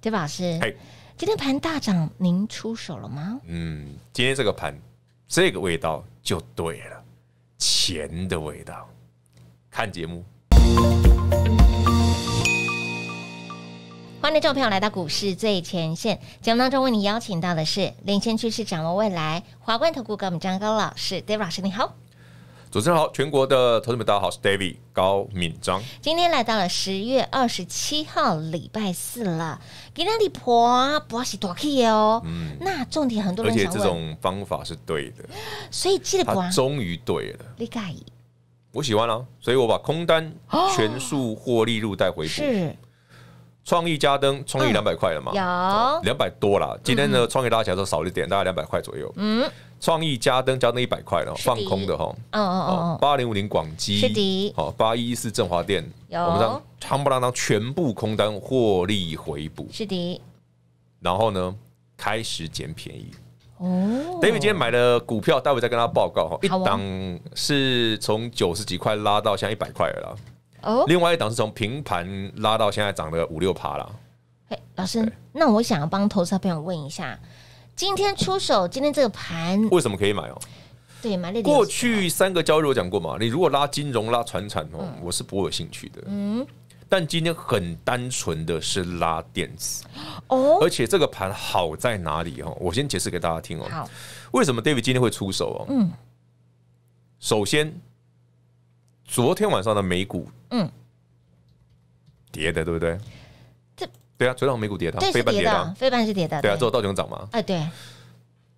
戴宝老师，哎，今天盘大涨，您出手了吗？嗯，今天这个盘，这个味道就对了，钱的味道。看节目，欢迎各众朋友来到股市最前线。节目当中为你邀请到的是领先趋势，掌握未来，华冠投顾给我们张高老师，戴宝老师，你好。主持人好，全国的同事们大家好，我是 David 高敏章。今天来到了十月二十七号礼拜四了，今天婆波婆是多 K 哦。嗯，那重点很多人而且这种方法是对的，所以记得波终于对了。厉害，我喜欢了，所以我把空单 全数获利入袋回补。是，创意加登创意两百块了吗？有两百多了。今天的创意拉起来都少了点，大概两百块左右。嗯。创意加登加那一百块了，放空的哈，嗯嗯嗯，八零五零广基，是的。好，八一四振华电，我们当夯不啷当全部空单获利回补，是的，然后呢开始捡便宜哦，等于今天买的股票，待会再跟他报告哈，一档是从九十几块拉到现在一百块了，哦，另外一档是从平盘拉到现在涨了五六趴了，哎，老师，那我想要帮投资朋友问一下。今天出手，今天这个盘为什么可以买哦？对，马丽，过去三个交易我讲过嘛，你如果拉金融、拉船产哦，我是不会有兴趣的。嗯，但今天很单纯的是拉电子哦，而且这个盘好在哪里哦？我先解释给大家听哦。好，为什么 David 今天会出手哦？嗯，首先昨天晚上的美股嗯跌的，对不对？对啊，昨天美股跌的，非半跌的，非半是跌的。对啊，最后道琼斯涨嘛。哎，对。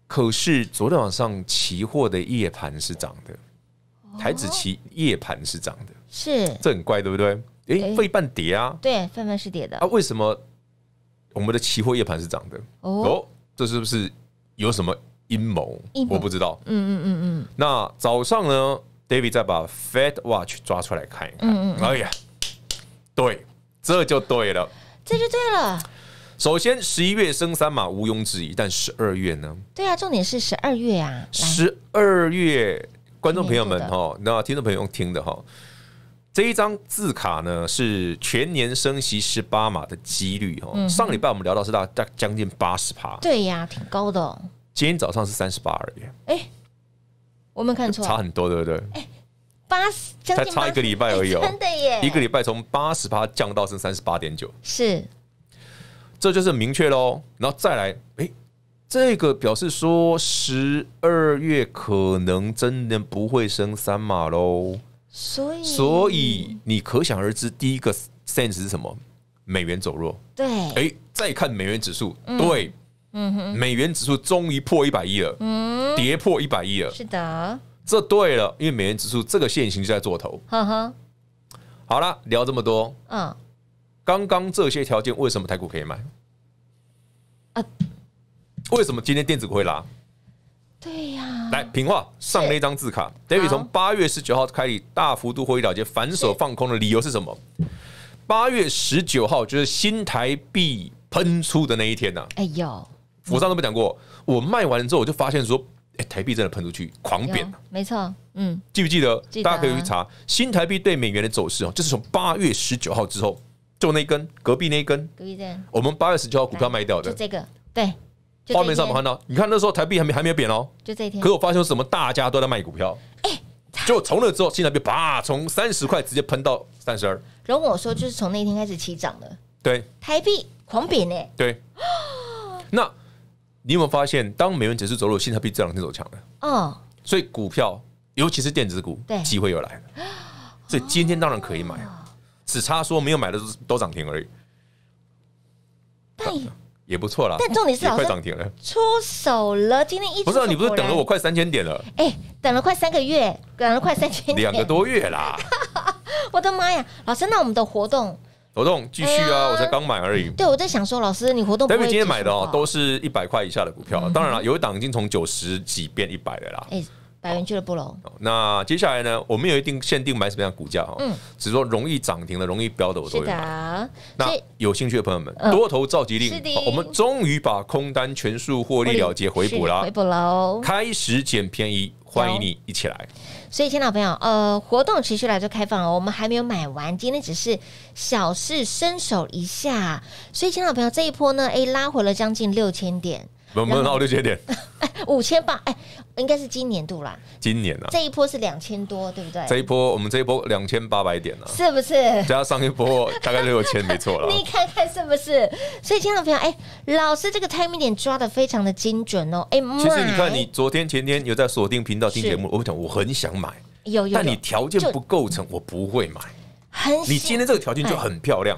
可是昨天晚上期货的夜盘是涨的，台子期夜盘是涨的，是这很怪，对不对？哎，非半跌啊，对，非半是跌的。啊，为什么我们的期货夜盘是涨的？哦，这是不是有什么阴谋？我不知道。嗯嗯嗯嗯。那早上呢，David 再把 Fed Watch 抓出来看一看。嗯嗯。哎呀，对，这就对了。这就对了。首先，十一月升三码毋庸置疑，但十二月呢？对啊，重点是十二月啊！十二月，观众朋友们哈，那听众朋友听的哈，这一张字卡呢是全年升息十八码的几率哈。上礼拜我们聊到是大大将近八十趴，对呀，挺高的。今天早上是三十八而已，哎，我没看错，差很多，对不对？哎。八十才差一个礼拜而已，哦真的耶！一个礼拜从八十趴降到剩三十八点九，是，这就是明确喽。然后再来，哎，这个表示说十二月可能真的不会升三码喽。所以，所以你可想而知，第一个 sense 是什么？美元走弱，对，哎，再看美元指数，对，嗯哼，美元指数终于破一百亿了，嗯，跌破一百亿了，是的。这对了，因为美元指数这个线形就在做头。呵呵，好了，聊这么多。嗯，刚刚这些条件为什么台股可以买？啊？为什么今天电子股会拉？对呀。来平话上那张字卡，David 从八月十九号开始大幅度回利了结，反手放空的理由是什么？八月十九号就是新台币喷出的那一天呐。哎呦，我上都不讲过，我卖完之后我就发现说。台币真的喷出去，狂贬没错，嗯，记不记得？大家可以去查新台币对美元的走势哦，就是从八月十九号之后，就那一根，隔壁那一根。隔壁这，我们八月十九号股票卖掉的，就这个。对，画面上能看到。你看那时候台币还没还没有贬哦，就这一天。可是我发现什么？大家都在卖股票。哎，就从那之后，新台币啪，从三十块直接喷到三十二。然后我说，就是从那天开始起涨的。对，台币狂贬呢对，那。你有没有发现，当美元指数走弱，现它比这两天走强了？嗯，所以股票，尤其是电子股，对机会又来了。所以今天当然可以买，只差说没有买的都涨停而已。但也不错啦，但重点是快涨停了，出手了。今天一直不是你不是等了我快三千点了？哎，等了快三个月，等了快三千两个多月啦！我的妈呀，老师，那我们的活动？活动继续啊！我才刚买而已。对，我在想说，老师，你活动。对比今天买的哦，都是一百块以下的股票。当然了，有一档已经从九十几变一百的啦。百元俱乐部喽。那接下来呢？我们有一定限定买什么样股价哈？嗯，只说容易涨停的、容易飙的，我都买。那有兴趣的朋友们，多头召集令，我们终于把空单全数获利了结回补了，回补喽，开始捡便宜，欢迎你一起来。所以，亲老朋友，呃，活动持续来就开放哦，我们还没有买完，今天只是小事，伸手一下。所以，亲老朋友，这一波呢，哎，拉回了将近六千点。不能那我就减点。五千八，哎，应该是今年度啦。今年啊，这一波是两千多，对不对？这一波我们这一波两千八百点啊，是不是？加上一波大概六千，没错了。你看看是不是？所以，爱的朋友，哎，老师这个 timing 点抓的非常的精准哦。哎，其实你看，你昨天前天有在锁定频道听节目，我讲我很想买，有有，但你条件不构成，我不会买。很，你今天这个条件就很漂亮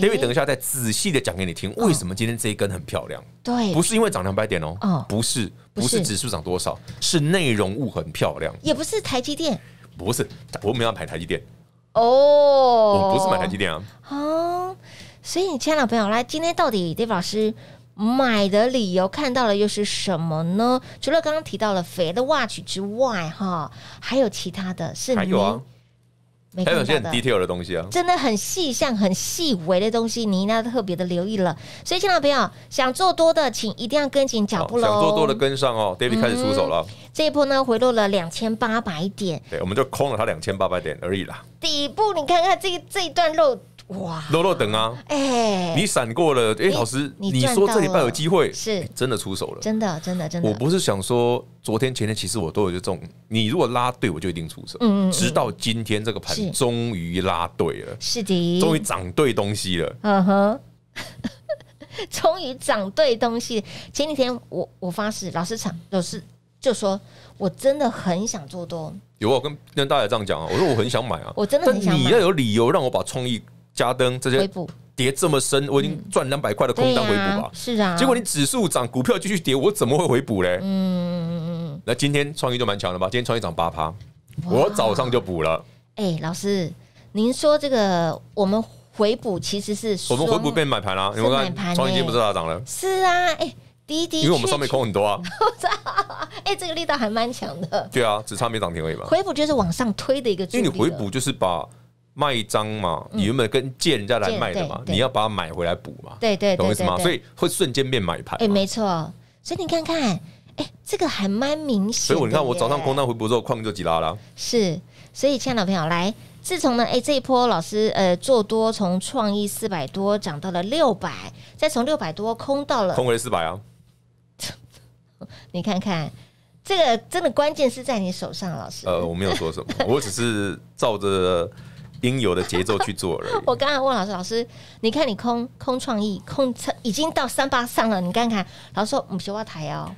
，David，等一下再仔细的讲给你听，为什么今天这一根很漂亮？对，不是因为涨两百点哦，不是，不是指数涨多少，是内容物很漂亮，也不是台积电，不是，我们要买台积电，哦，我不是买台积电啊，所以，你亲爱的朋友来，今天到底 David 老师买的理由看到了又是什么呢？除了刚刚提到了肥的 watch 之外，哈，还有其他的，是啊，还有些 detail 的东西啊，真的很细项、很细微的东西，你一定要特别的留意了。所以，听众朋友想做多的，请一定要跟紧脚步，想做多的跟上哦。d a v i d 开始出手了，这一波呢回落了两千八百点，对，我们就空了它两千八百点而已啦。底部，你看看这这一段肉。哇，啰啰等啊！哎，你闪过了。哎，老师，你说这礼拜有机会，是真的出手了，真的，真的，真的。我不是想说昨天、前天，其实我都有这种。你如果拉对，我就一定出手。嗯直到今天这个盘终于拉对了，是的，终于涨对东西了。嗯哼，终于涨对东西。前几天我我发誓，老师长老师就说，我真的很想做多。有啊，跟跟大家这样讲啊，我说我很想买啊，我真的很想。你要有理由让我把创意。加登这些跌这么深，我已经赚两百块的空单回补吧。是啊，结果你指数涨，股票继续跌，我怎么会回补嘞？嗯嗯嗯嗯。那今天创意就蛮强的吧？今天创意涨八趴，我早上就补了。哎，老师，您说这个我们回补其实是我们回补变买盘了，因为刚才创意已经不是大涨了。是啊，哎，的滴确因为我们上面空很多啊。哎，这个力道还蛮强的。对啊，只差没涨停而已嘛。回补就是往上推的一个，因为你回补就是把。卖一张嘛，你原本跟借人家来卖的嘛？你要把它买回来补嘛？对对，懂我意思吗？所以会瞬间变买盘。哎，没错。所以你看看，哎，这个还蛮明显。所以我你看，我早上空单回补之后，矿就急拉了。是，所以，亲爱的朋友来，自从呢，哎，这一波老师呃做多，从创意四百多涨到了六百，再从六百多空到了，空回四百啊。你看看，这个真的关键是在你手上，老师。呃，我没有说什么，我只是照着。应有的节奏去做了。我刚才问老师，老师，你看你空空创意空撑，已经到三八上了。你看看，老师说母菊花台哦。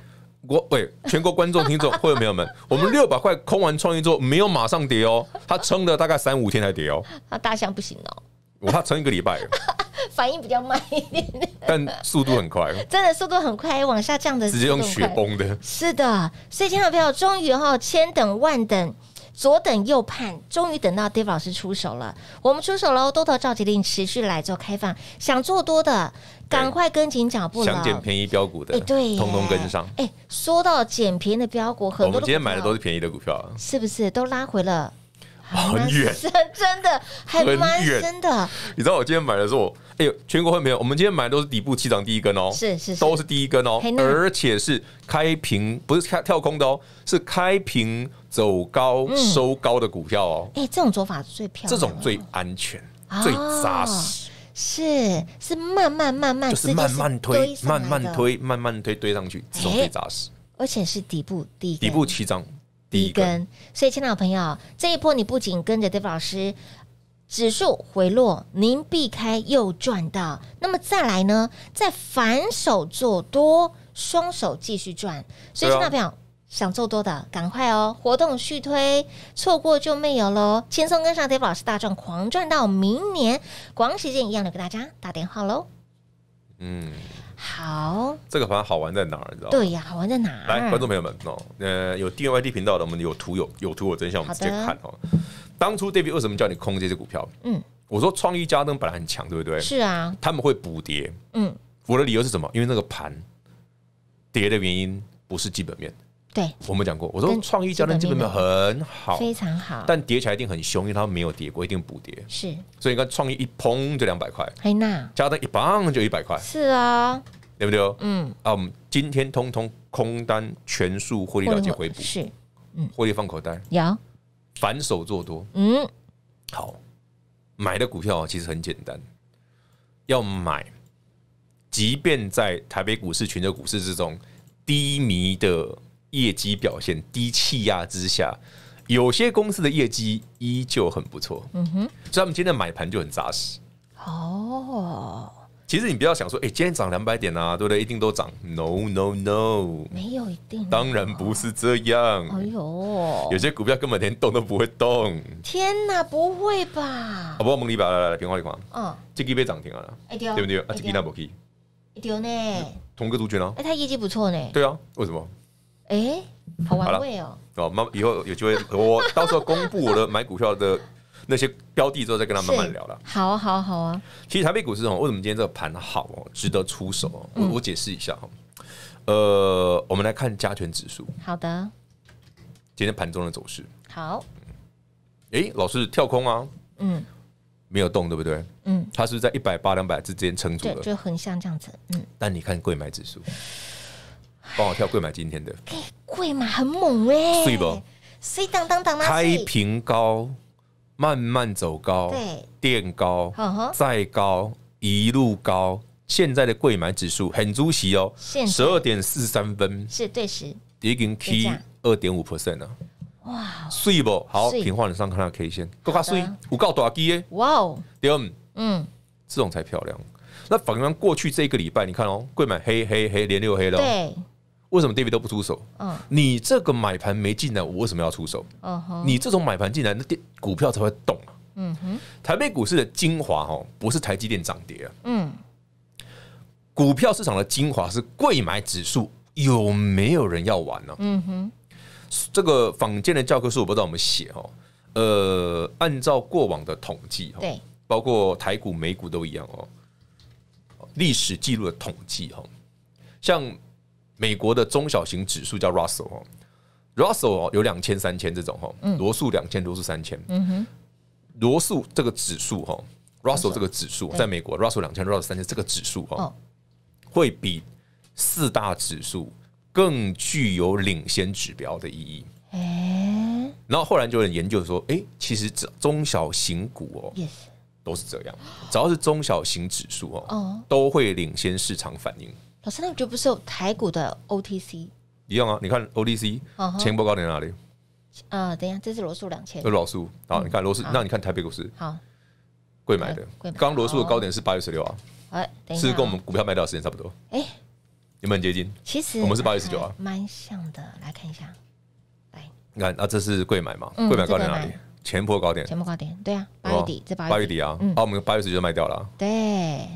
我喂，全国观众听众会有朋友们，我们六百块空完创意之后没有马上跌哦，它撑了大概三五天才跌哦。那大象不行哦，我怕撑一个礼拜，反应比较慢一点，但速度很快，真的速度很快，往下降的直接用雪崩的。是的，所以今天朋友终于哈千等万等。左等右盼，终于等到 Dave 老师出手了。我们出手喽！多头召集令持续来做开放，想做多的赶快跟紧脚步，想捡便宜标股的，哎，对，通通跟上。哎，说到捡便宜的标股，很多今天买的都是便宜的股票，是不是都拉回了？很远，真的，很远，的。你知道我今天买的时候，哎呦，全国会没有？我们今天买都是底部七涨第一根哦，是是，都是第一根哦，而且是开平，不是开跳空的哦，是开平走高收高的股票哦。哎，这种做法最漂亮，这种最安全，最扎实，是是慢慢慢慢，就是慢慢推，慢慢推，慢慢推堆上去，种最扎实，而且是底部第一，底部七涨。第一根，所以亲爱的朋友这一波你不仅跟着 David 老师指数回落，您避开又赚到，那么再来呢？再反手做多，双手继续赚。所以，亲爱的朋友想做多的赶快哦，活动续推，错过就没有喽。轻松跟上 David 老师大赚，狂赚到明年，广时间一样的，给大家打电话喽。嗯。好，这个盘好玩在哪？你知道吗？对呀，好玩在哪？来，观众朋友们哦，呃，有 D Y D 频道的，我们有图有有图有真相，我们直接看哦。当初 David 为什么叫你空这些股票？嗯，我说创意家登本来很强，对不对？是啊，他们会补跌。嗯，我的理由是什么？因为那个盘跌的原因不是基本面。对，我们讲过。我说创意加单基本面很好，非常好，但叠起来一定很凶，因为它没有叠过，一定补叠。是，所以你看创意一碰就两百块，黑呐，加单一棒就一百块，是啊，对不对？嗯，啊，我们今天通通空单全数获利了结回补，是，嗯，获利放口袋，有，反手做多，嗯，好，买的股票其实很简单，要买，即便在台北股市、全的股市之中低迷的。业绩表现低气压之下，有些公司的业绩依旧很不错。嗯哼，所以他们今天的买盘就很扎实。哦，其实你不要想说，哎，今天涨两百点啊，对不对？一定都涨？No No No，没有一定，当然不是这样。哎呦，有些股票根本连动都不会动。天哪，不会吧？啊不，梦里吧来来来，平花一筐。嗯，这鸡被涨停了，对不对？啊，这鸡拿不 key，一呢。同个主角啊，哎，他业绩不错呢。对啊，为什么？哎，好玩味哦！哦，妈，以后有机会，我到时候公布我的买股票的那些标的之后，再跟他慢慢聊了。好，好，好啊！其实台北股市哦，为什么今天这个盘好哦，值得出手哦？我解释一下哈。呃，我们来看加权指数。好的。今天盘中的走势。好。哎，老师跳空啊。嗯。没有动，对不对？嗯。它是在一百八两百之间撑住了，就很像这样子。嗯。但你看贵买指数。帮我跳贵买今天的，贵买很猛哎，睡不？谁当当当开平高，慢慢走高，对，垫高，再高，一路高。现在的贵买指数很足喜哦，十二点四三分，是对是，已经 K 二点五 percent 了，哇，碎不？好，平换了上看下 K 线，够卡碎，我够大机耶，哇哦，第二，嗯，这种才漂亮。那反观过去这一个礼拜，你看哦，贵买黑黑黑连六黑了，对。为什么 a v i d 都不出手？嗯，你这个买盘没进来，我为什么要出手？嗯哼，你这种买盘进来，那股票才会动啊。嗯哼，台北股市的精华哈，不是台积电涨跌啊。嗯，股票市场的精华是贵买指数有没有人要玩呢？嗯哼，这个坊间的教科书我不知道我么写哦。呃，按照过往的统计哈，包括台股、美股都一样哦。历史记录的统计哈，像。美国的中小型指数叫 Russell 哦，Russell 哦有两千三千这种哈，罗素两千罗素三千，嗯哼，罗素这个指数哈，Russell 这个指数在美国，Russell 两千 Russell 三千这个指数哈，会比四大指数更具有领先指标的意义。哎，然后后来就有人研究说，哎，其实这中小型股哦都是这样，只要是中小型指数哦，都会领先市场反应。老师，那就不是有台股的 OTC 一样啊？你看 OTC 前波高点哪里？啊，等一下，这是罗素两千，是罗素好，你看罗素，那你看台北股市好贵买的，刚罗素的高点是八月十六啊？哎，等一下，是跟我们股票卖掉时间差不多？哎，有没有很接近？其实我们是八月十九啊，蛮像的。来看一下，来，你看啊，这是贵买嘛？贵买高点哪里？前坡高点，前坡高点，对啊，八月底这八八月底啊，嗯，啊，我们八月十就卖掉了，对，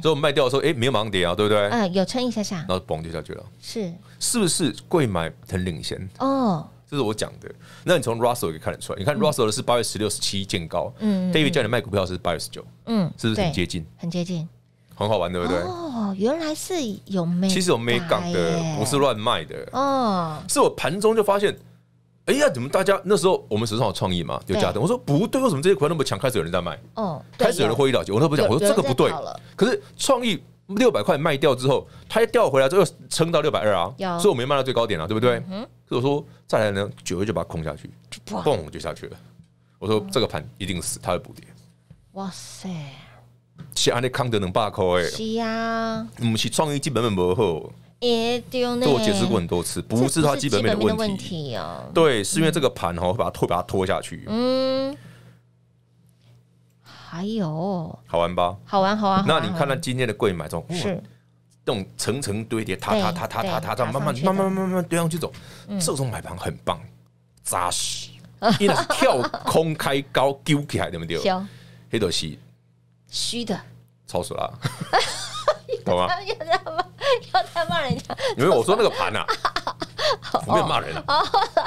所以我们卖掉的时候，哎，没有盲上跌啊，对不对？嗯，有撑一下下，然后嘣就下去了。是，是不是贵买很领先？哦，这是我讲的。那你从 Russell 可以看得出来？你看 Russell 是八月十六、十七见高，嗯，David 叫你卖股票是八月十九，嗯，是不是很接近？很接近，很好玩，对不对？哦，原来是有没，其实有没港的不是乱卖的，哦，是我盘中就发现。哎呀，怎么大家那时候我们时常有创意嘛，有加灯。我说不对，为什么这些块那么强？开始有人在卖，嗯，开始有人会议了我都不讲，我说这个不对。可是创意六百块卖掉之后，它又掉回来，之后撑到六百二啊，所以我没卖到最高点啊，对不对？嗯，我说再来呢，九月就把它空下去，砰就下去了。我说这个盘一定死，它会补跌。哇塞，是安那康德能罢块哎，是啊，唔是创意基本面唔好。对我解释过很多次，不是它基本的问题哦。对，是因为这个盘哈、后把它拖，把它拖下去。嗯，还有好玩吧？好玩，好玩。那你看那今天的贵买这种是这种层层堆叠，塔塔塔塔塔塔塔，慢慢慢慢慢慢堆上去走。这种买盘很棒，扎实。一 跳空开高丢起来对不对？黑东西虚的，操死了，懂吗？要 在骂人家，因为我说那个盘啊，我没有骂人啊。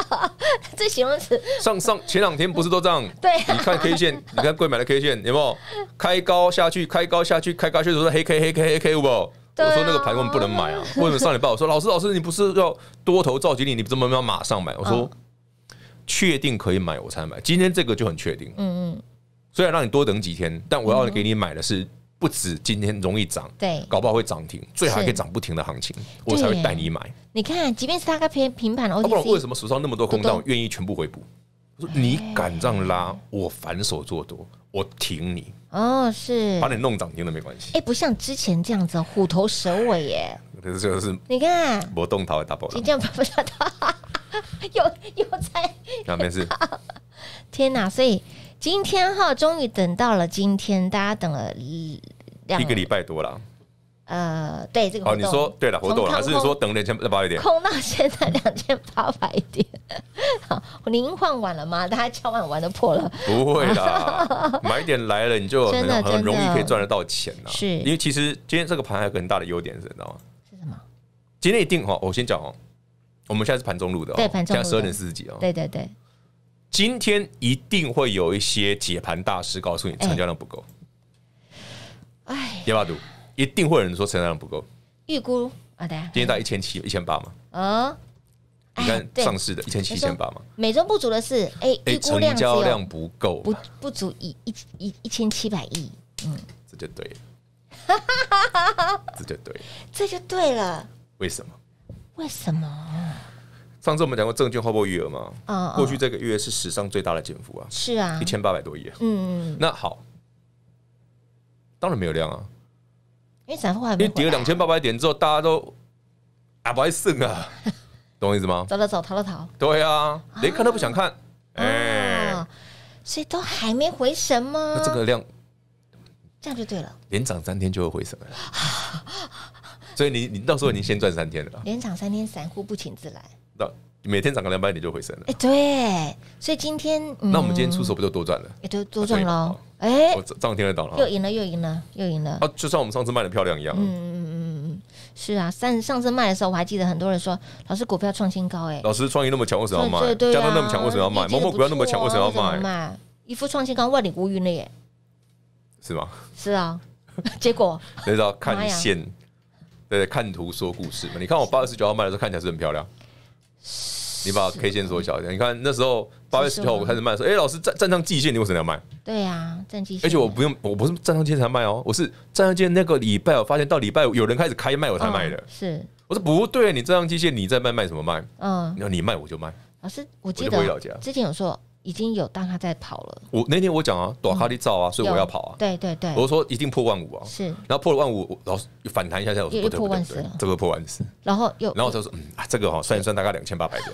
最喜欢是上上前两天不是都这样？对，你看 K 线，你看贵买的 K 线有没有开高下去，开高下去，开高下去都是黑 K 黑 K 黑 K，有不？我说那个盘我们不能买啊。为什么上礼拜我说老师老师，你不是要多头召集你，你怎么要马上买？我说确定可以买我才买，今天这个就很确定。嗯嗯，虽然让你多等几天，但我要给你买的是。不止今天容易涨，对，搞不好会涨停，最好可以涨不停的行情，我才会带你买。你看，即便是大概平平盘了，不为什么手上那么多空档愿意全部回补？说你敢这样拉，我反手做多，我挺你。哦，是，把你弄涨停都没关系。哎，不像之前这样子虎头蛇尾耶。可是个是，你看，我动桃还打爆了。这 样，不动桃又又在那没事。天哪，所以。今天哈，终于等到了今天，大家等了两一个礼拜多了。呃，对这个。哦，你说对了，活动还是说等两千八百点？空到现在两千八百点。好，您换完了吗？大家敲万玩的破了。不会啦，买点来了，你就很很容易可以赚得到钱呢。是，因为其实今天这个盘还有很大的优点，知道吗？是什么？今天一定哦，我先讲哦。我们现在是盘中路的，哦，对盘中路，现在十二点四十几哦。对对对。今天一定会有一些解盘大师告诉你成交量不够。哎，要不要赌？一定会有人说成交量不够。预估啊，对，今天到一千七、一千八嘛。啊，你看上市的一千七、一千八嘛。美中不足的是，哎，哎，成交量不够，不不足以一一一千七百亿。嗯，这就对了。这就对了。这就对了。为什么？为什么？上次我们讲过证券划拨余额嘛，嗯，过去这个月是史上最大的减幅啊，是啊，一千八百多亿，嗯嗯。那好，当然没有量啊，因为散户还没，因为跌了两千八百点之后，大家都啊不爱剩啊，懂我意思吗？走走走，逃了逃，对啊，连看都不想看，哎，所以都还没回神吗？那这个量这样就对了，连涨三天就会回神了，所以你你到时候你先赚三天了吧，连涨三天，散户不请自来。到每天涨个两百点就回升了。哎，对，所以今天，那我们今天出手不就多赚了？哎，多多赚了。哎，这样听得懂了。又赢了，又赢了，又赢了。啊，就像我们上次卖的漂亮一样。嗯嗯嗯嗯嗯，是啊，上上次卖的时候，我还记得很多人说，老师股票创新高，哎，老师创意那么强，为什么要卖？嘉丰那么强，为什么要卖？某某股票那么强，为什么要卖？一副创新高，万里无云了耶。是吗？是啊。结果，那知道看线，对，看图说故事嘛。你看我八二十九号卖的时候，看起来是很漂亮。你把 K 线缩小一点，你看那时候八月十九号开始卖，说：“哎，老师站站上季线，你为什么要卖？”对呀，站季线。而且我不用，我不是站上季线才卖哦，我是站上季线那个礼拜，我发现到礼拜有人开始开卖，我才卖的。是，我说不对，你站上季线，你在卖，卖什么卖？嗯，那你卖我就卖。老师，我记得之前有说。已经有当他在跑了，我那天我讲啊，短卡利照啊，所以我要跑啊，对对对，我说一定破万五啊，是，然后破了万五，老师反弹一下再不得破万四了，这个破万四，然后又，然后他说嗯，这个哈算一算大概两千八百点，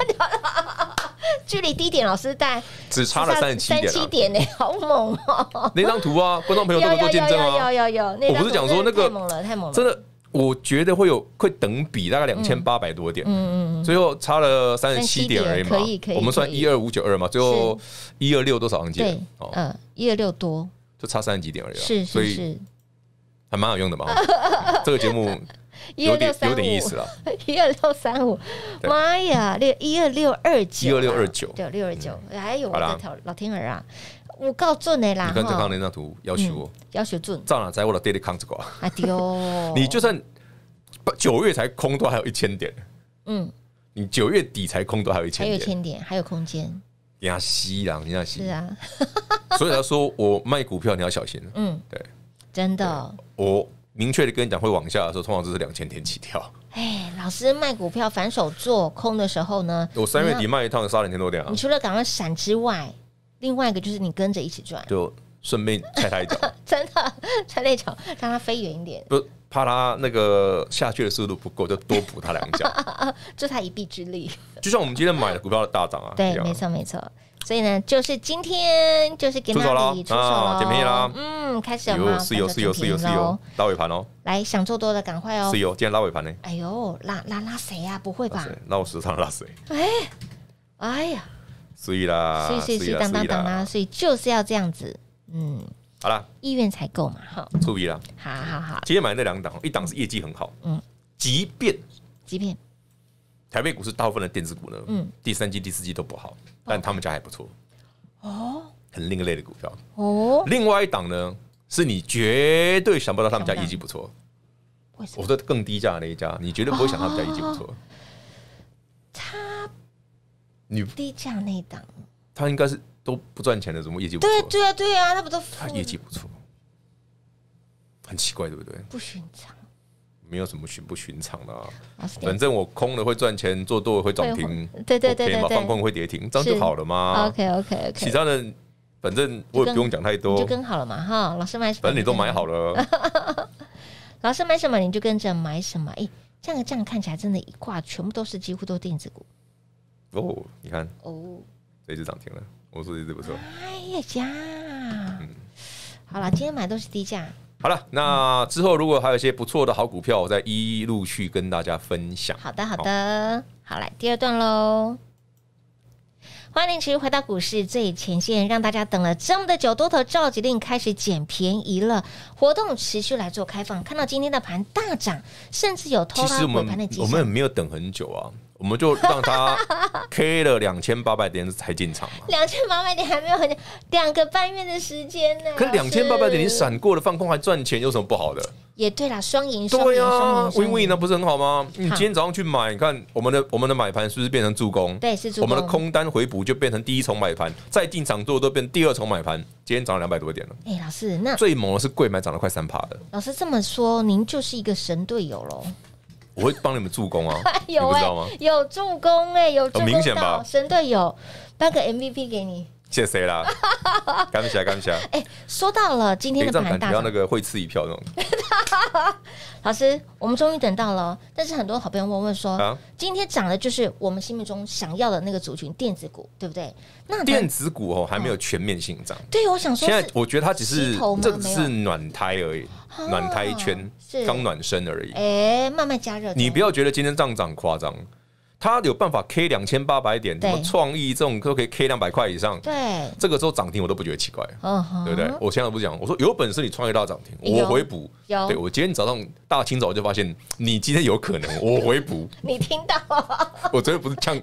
距离低点老师在只差了三十七点，三七点呢，好猛哦！那张图啊，观众朋友能多见证啊，有有有，我不是讲说那个太猛了，太猛了，真的。我觉得会有会等比大概两千八百多点，嗯嗯嗯，最后差了三十七点而已嘛，我们算一二五九二嘛，最后一二六多少行司？对，嗯，一二六多，就差三十几点而已，是是是，还蛮好用的嘛，这个节目 有点有点意思了，一二六三五，妈呀，六一二六二九，一二六二九，对，六二九，还有我的老天儿啊！我告准的啦！你看刚刚那张图，要求要求准。照哪在我的爹 y 扛着个啊丢！你就算九月才空都还有一千点，嗯，你九月底才空都还有一千，还有一千点，还有空间。你要吸啦，你要吸，是啊。所以他说我卖股票你要小心嗯，对，真的。我明确的跟你讲，会往下的时候，通常都是两千点起跳。哎，老师卖股票反手做空的时候呢？我三月底卖一趟，杀两千多点啊！你除了赶快闪之外，另外一个就是你跟着一起转，就顺便踩他一脚，真的踩那脚，让他飞远一点，不怕他那个下去的速度不够，就多补他两脚，助他一臂之力。就像我们今天买的股票的大涨啊，对，没错没错。所以呢，就是今天就是出手了，出捡便宜啦，嗯，开始有有？是有是有是有是有拉尾盘哦，来想做多的赶快哦，是有今天拉尾盘呢，哎呦拉拉拉谁呀？不会吧？那我时常拉谁？哎，哎呀。所以啦，所以所以当当当啦，所以就是要这样子，嗯，好啦，意愿才够嘛，哈，注意啦，好好好，今天买那两档，一档是业绩很好，嗯，即便即便，台北股市大部分的电子股呢，嗯，第三季第四季都不好，但他们家还不错，哦，很另类的股票，哦，另外一档呢，是你绝对想不到他们家业绩不错，我说更低价那一家，你绝对不会想他们家业绩不错，他。你低价一档，他应该是都不赚钱的，怎么业绩不错？对对啊，对啊，他不都？他业绩不错，很奇怪，对不对？不寻常，没有什么寻不寻常的啊。反正我空了会赚钱，做多了会涨停，对对对对对，放空会跌停，这样就好了嘛。OK OK OK，其他的反正我也不用讲太多，就更好了嘛哈。老师买，反正你都买好了。老师买什么 你就跟着买什么，哎，这样这样看起来真的，一挂全部都是几乎都电子股。哦，你看，哦，这一次涨停了，我说一直不错。哎呀，呀，嗯，好了，今天买都是低价。好了，那之后如果还有一些不错的好股票，我再一一陆续跟大家分享。好的，好的，好来第二段喽。欢迎您，持续回到股市最前线，让大家等了这么的久，多头召集令开始捡便宜了。活动持续来做开放，看到今天的盘大涨，甚至有拖高盘的迹象。我们也没有等很久啊，我们就让它 K 了两千八百点才进场嘛。两千八百点还没有很久，两个半月的时间呢。可两千八百点你闪过了放空还赚钱，有什么不好的？也对啦，双赢双赢双赢，因为那不是很好吗？你今天早上去买，看我们的我们的买盘是不是变成助攻？对，是助攻。我们的空单回补就变成第一重买盘，再进场做都变成第二重买盘。今天涨了两百多点了。哎，老师，那最猛的是贵买，涨了快三趴的。老师这么说，您就是一个神队友喽。我会帮你们助攻啊，有吗？有助攻哎，有助攻，明显吧？神队友，颁个 MVP 给你。谢谁啦？干不起来，干不起来。哎，说到了今天的盘，不要那个会吃一票那种。老师，我们终于等到了，但是很多好朋友问问说，今天涨的就是我们心目中想要的那个族群电子股，对不对？那电子股哦还没有全面性涨。对，我想说，现在我觉得它只是这是暖胎而已，暖胎圈，刚暖身而已。哎，慢慢加热。你不要觉得今天上涨夸张。他有办法 K 两千八百点，什么创意这种都可以 K 两百块以上。对，这个时候涨停我都不觉得奇怪，对不对？我前两不讲，我说有本事你创业大涨停，我回补。有，对我今天早上大清早就发现，你今天有可能 我回补。你听到？我真的不是呛，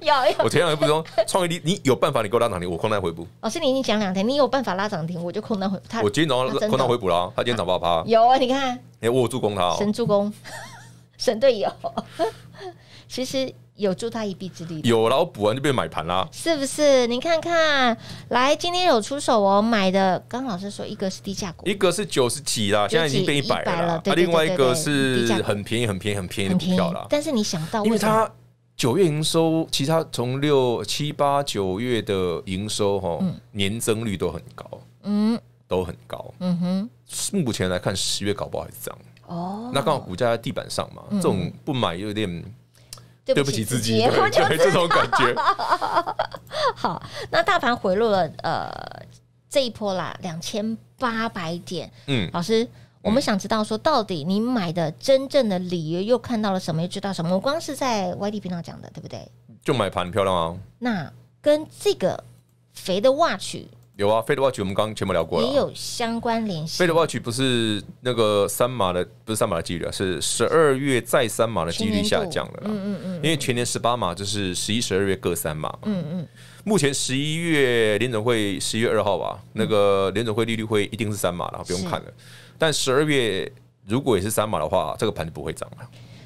我前两不是说创意你你有办法你给我拉涨停，我空单回补。老师，你已经讲两天，你有办法拉涨停，我就空单回他我今天早上空单回补了，他今天涨八八。有，啊，你看，哎，握住攻他神助攻，神队友，其实。有助他一臂之力，有，然后补完就变买盘啦，是不是？你看看，来，今天有出手哦，买的。刚老师说，一个是低价股，一个是九十几啦，现在已经变一百了。啊，另外一个是很便宜、很便宜、很便宜的股票了。但是你想到，因为它九月营收，其实它从六、七八、九月的营收，哈，年增率都很高，嗯，都很高，嗯哼。目前来看，十月搞不好还是样。哦，那刚好股价在地板上嘛，这种不买又有点。对不起自己，就会这种感觉。好，那大盘回落了，呃，这一波啦，两千八百点。嗯，老师，我们想知道说，到底你买的真正的理由又看到了什么，又知道什么？我光是在 Y T 频道讲的，对不对？就买盘漂亮啊。那跟这个肥的袜 h 有啊，Fed Watch 我们刚刚全部聊过了，也有相关联系。Fed Watch 不是那个三码的，不是三码的几率啊，是十二月再三码的几率下降了。嗯嗯嗯，因为前年十八码就是十一、十二月各三码嘛。嗯嗯，目前十一月联总会十一月二号吧，那个联总会利率会一定是三码了，不用看了。但十二月如果也是三码的话，这个盘就不会涨了。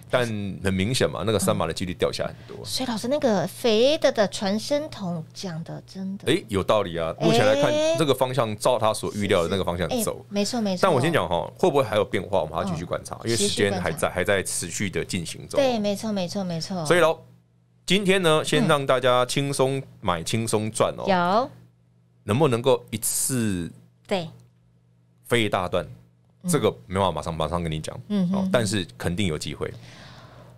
但很明显嘛，那个三马的几率掉下很多。所以老师，那个肥的的传声筒讲的真的，哎，有道理啊。目前来看，这个方向照他所预料的那个方向走，没错没错。但我先讲哈，会不会还有变化？我们要继续观察，因为时间还在，还在持续的进行中。对，没错没错没错。所以喽，今天呢，先让大家轻松买，轻松赚哦。有，能不能够一次对飞一大段？这个没办法马上马上跟你讲，嗯，但是肯定有机会。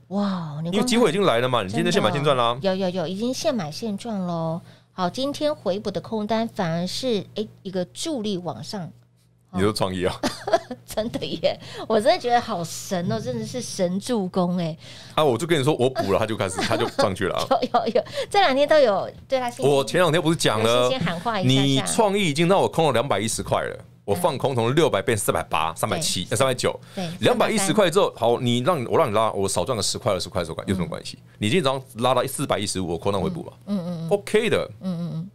哇，因为机会已经来了嘛，你今天现买现赚啦。有有有，已经现买现赚喽。好，今天回补的空单反而是哎一个助力往上。你说创意啊？真的耶，我真的觉得好神哦，真的是神助攻哎。啊，我就跟你说，我补了，他就开始，他就上去了。有有有，这两天都有对它。我前两天不是讲了？先喊话一下，你创意已经让我空了两百一十块了。我放空从六百变四百八、三百七、三百九，两百一十块之后，好，你让我让你拉，我少赚了十块、二十块，有什有什么关系？你今天早上拉到四百一十五，我空单回补吧。嗯嗯 o k 的，嗯嗯嗯，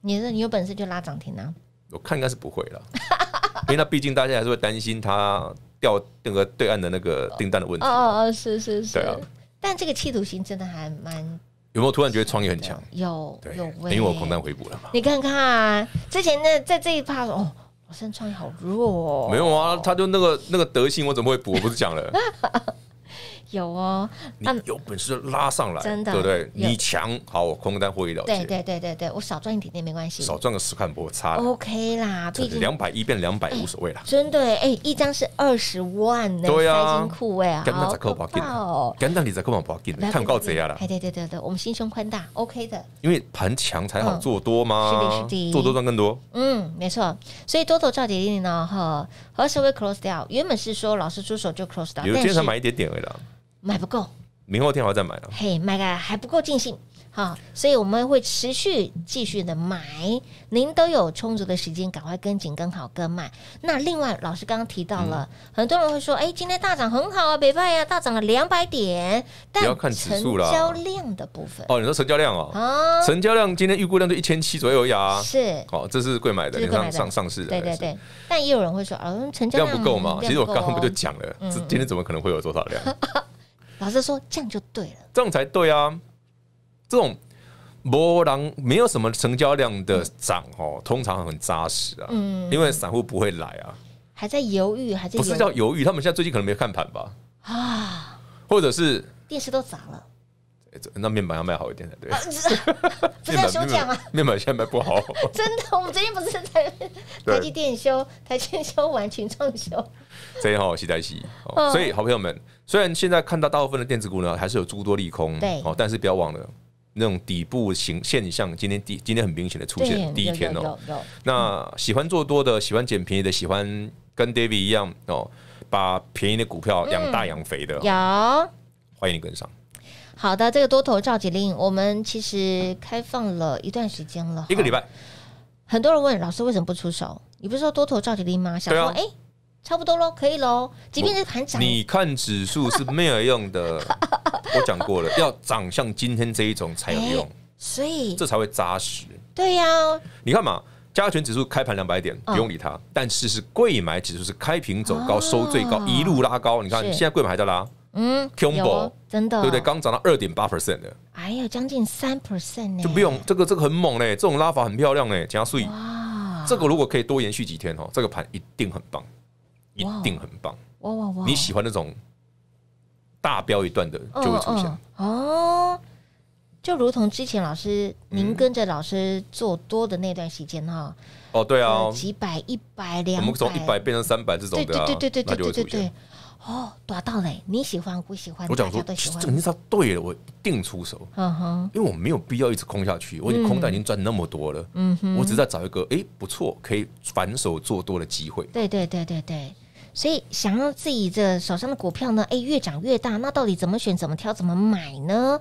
你是你有本事就拉涨停啊？我看应该是不会了，因为那毕竟大家还是会担心它掉那个对岸的那个订单的问题。哦哦，是是是，对啊。但这个企图心真的还蛮……有没有突然觉得创业很强？有有，因为我空单回补了嘛。你看看之前那在这一趴哦。我现在创意好弱哦，没有啊，他就那个那个德性，我怎么会补？我不是讲了。有哦，你有本事就拉上来，真的，对不对？你强，好，我空单获利了结，对对对对对，我少赚一点点没关系，少赚个十块不会差，OK 啦，毕竟两百一变两百无所谓啦。真的，哎，一张是二十万呢，对资金库哎，好高，跟那你在根本不好给，看够贼啊了，哎，对对对对，我们心胸宽大，OK 的，因为盘强才好做多吗？是的，是的，做多赚更多，嗯，没错，所以多头赵姐零零呢，和何时会 close 掉？原本是说老师出手就 close 掉，有经常买一点点为的。买不够，明后天还要再买呢。嘿，买个还不够尽兴，好，所以我们会持续继续的买。您都有充足的时间，赶快跟紧、跟好、跟买。那另外，老师刚刚提到了，很多人会说：“哎，今天大涨很好啊，北派呀大涨了两百点。”但要看指数啦，成交量的部分。哦，你说成交量哦，哦成交量今天预估量就一千七左右呀。是，好，这是贵买的，你看上上市的，对对对。但也有人会说：“啊，成交量不够吗？”其实我刚刚不就讲了，今天怎么可能会有多少量？老师说这样就对了，这样才对啊！这种波浪没有什么成交量的涨哦，通常很扎实啊，嗯，因为散户不会来啊，还在犹豫，还在不是叫犹豫，他们现在最近可能没看盘吧啊，或者是电视都砸了。那面板要卖好一点才对。讲啊！面板现在卖不好。真的，我们最近不是在台积电修、台积修完全创修。非常好，谢台西。所以，好朋友们，虽然现在看到大部分的电子股呢，还是有诸多利空。对。哦，但是不要忘了。那种底部形现象，今天第今天很明显的出现第一天哦。那喜欢做多的，喜欢捡便宜的，喜欢跟 David 一样哦，把便宜的股票养大养肥的，有欢迎跟上。好的，这个多头召集令，我们其实开放了一段时间了，一个礼拜。很多人问老师为什么不出手？你不是说多头召集令吗？想说哎，差不多喽，可以喽。即便是盘涨，你看指数是没有用的，我讲过了，要长像今天这一种才有用，所以这才会扎实。对呀，你看嘛，加权指数开盘两百点不用理它，但是是贵买指数是开平走高，收最高，一路拉高。你看现在贵买还在拉。嗯，c 有真的，对不对？刚涨到二点八 percent 的，哎呀，将近三 percent 呢。就不用这个，这个很猛嘞，这种拉法很漂亮嘞，加速。啊，这个如果可以多延续几天哦，这个盘一定很棒，一定很棒，哇哇哇！你喜欢那种大标一段的就会出现哦，就如同之前老师您跟着老师做多的那段时间哈，哦对啊，几百、一百、两百，我们从一百变成三百这种，对对对对对对对对。哦，抓到嘞！你喜欢不喜欢？我讲说，肯定是对了，我定出手。嗯哼，因为我没有必要一直空下去，我已经空单已经赚那么多了。嗯哼，我只是在找一个哎不错可以反手做多的机会。对对对对对，所以想要自己这手上的股票呢，哎越涨越大，那到底怎么选、怎么挑、怎么买呢？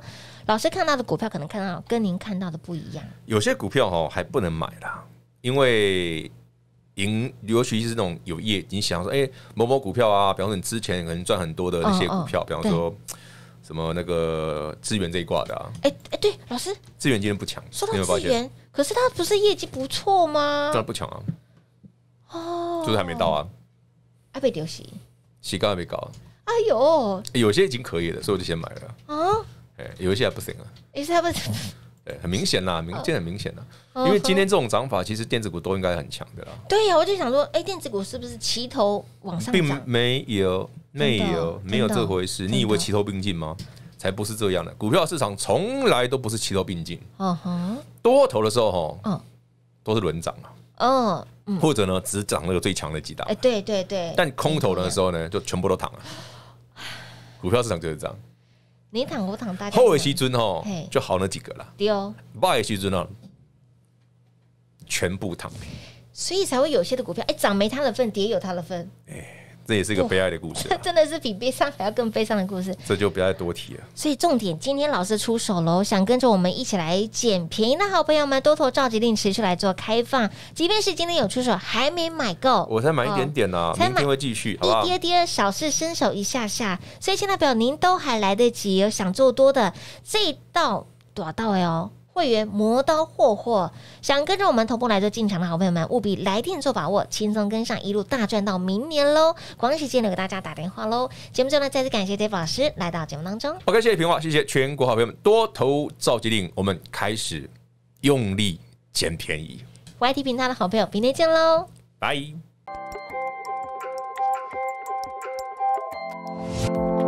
老师看到的股票可能看到跟您看到的不一样，有些股票哈还不能买啦，因为。赢，尤其就是那种有业绩，想说，哎，某某股票啊，比方说你之前可能赚很多的那些股票，比方说什么那个资源这一挂的啊，哎哎，对，老师，资源今天不强，说到资源，可是它不是业绩不错吗？那不强啊，哦，就是还没到啊，还没掉息，息高还没高，哎呦，有些已经可以了，所以我就先买了啊，哎，有一些还不行啊，还不行。很明显啦，明显很明显啦，因为今天这种涨法，其实电子股都应该很强的啦。对呀，我就想说，哎，电子股是不是齐头往上并没有，没有，没有这回事。你以为齐头并进吗？才不是这样的。股票市场从来都不是齐头并进。嗯哼，多头的时候哈，嗯，都是轮涨啊。嗯，或者呢，只涨那个最强的几大。哎，对对对。但空头的时候呢，就全部都躺了。股票市场就是这样。你躺我躺，大家。后二西尊哦，就好那几个了。对哦，八西尊啊，全部躺平。所以才会有些的股票，哎，涨没他的份，跌有他的份。这也是一个悲哀的故事，真的是比悲伤还要更悲伤的故事，这就不要再多提了。所以重点，今天老师出手喽，想跟着我们一起来捡便宜的好朋友们，多头召集令持续来做开放，即便是今天有出手，还没买够，我才买一点点呢，明天会继续，好吧？一跌跌，小事，伸手一下下，所以现在表您都还来得及，有想做多的，这道多少道哟？会员磨刀霍霍，想跟着我们同步来做进场的好朋友们，务必来电做把握，轻松跟上，一路大赚到明年喽！广西建，给大家打电话喽！节目最后呢，再次感谢 Dave 老师来到节目当中。OK，谢谢平华，谢谢全国好朋友们，多头召集令，我们开始用力捡便宜。Y T 频道的好朋友，明天见喽，拜。